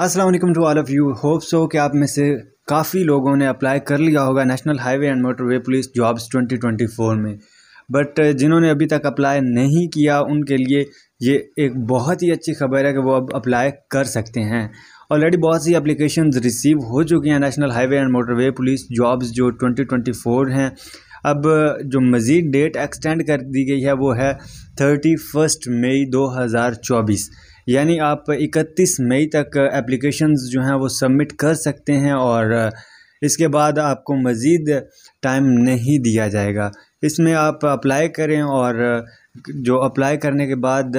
Aslam to all of you hope so कि आप में से काफ़ी लोगों ने अप्लाई कर लिया होगा national highway and motorway police jobs 2024 में बट uh, जिन्होंने अभी तक अप्लाई नहीं किया उनके लिए ये एक बहुत ही अच्छी खबर है कि वो अब अप्लाई कर सकते हैं ऑलरेडी बहुत सी अप्लीकेशन रिसीव हो चुकी हैं national highway and motorway police jobs जो 2024 हैं अब जो मज़ीद डेट एक्सटेंड कर दी गई है वो है थर्टी फर्स्ट मई दो हज़ार चौबीस यानी आप इकतीस मई तक एप्लीकेशन जो हैं वो सबमिट कर सकते हैं और इसके बाद आपको मज़ीद टाइम नहीं दिया जाएगा इसमें आप अप्लाई करें और जो अप्लाई करने के बाद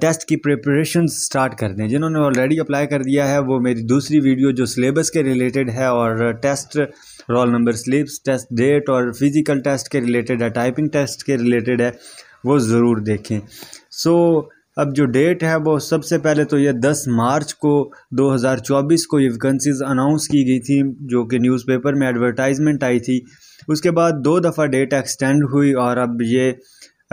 टेस्ट की प्रिपरेशन स्टार्ट कर दें जिन्होंने ऑलरेडी अप्लाई कर दिया है वो मेरी दूसरी वीडियो जो सिलेबस के रिलेटेड है और test roll number slips test date और फिज़िकल टेस्ट के रिलेटेड है टाइपिंग टेस्ट के रिलेटेड है वो ज़रूर देखें सो so, अब जो डेट है वो सबसे पहले तो ये 10 मार्च को 2024 को ये वैकेंसीज अनाउंस की गई थी जो कि न्यूज़पेपर में एडवर्टाइजमेंट आई थी उसके बाद दो दफ़ा डेट एक्सटेंड हुई और अब ये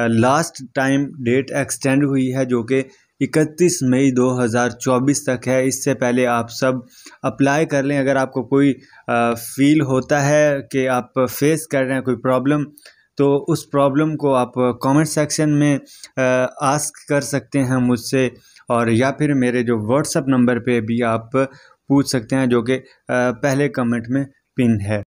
लास्ट टाइम डेट एक्सटेंड हुई है जो कि 31 मई 2024 तक है इससे पहले आप सब अप्लाई कर लें अगर आपको कोई फील होता है कि आप फेस कर रहे हैं कोई प्रॉब्लम तो उस प्रॉब्लम को आप कमेंट सेक्शन में आस्क कर सकते हैं मुझसे और या फिर मेरे जो व्हाट्सअप नंबर पे भी आप पूछ सकते हैं जो कि पहले कमेंट में पिन है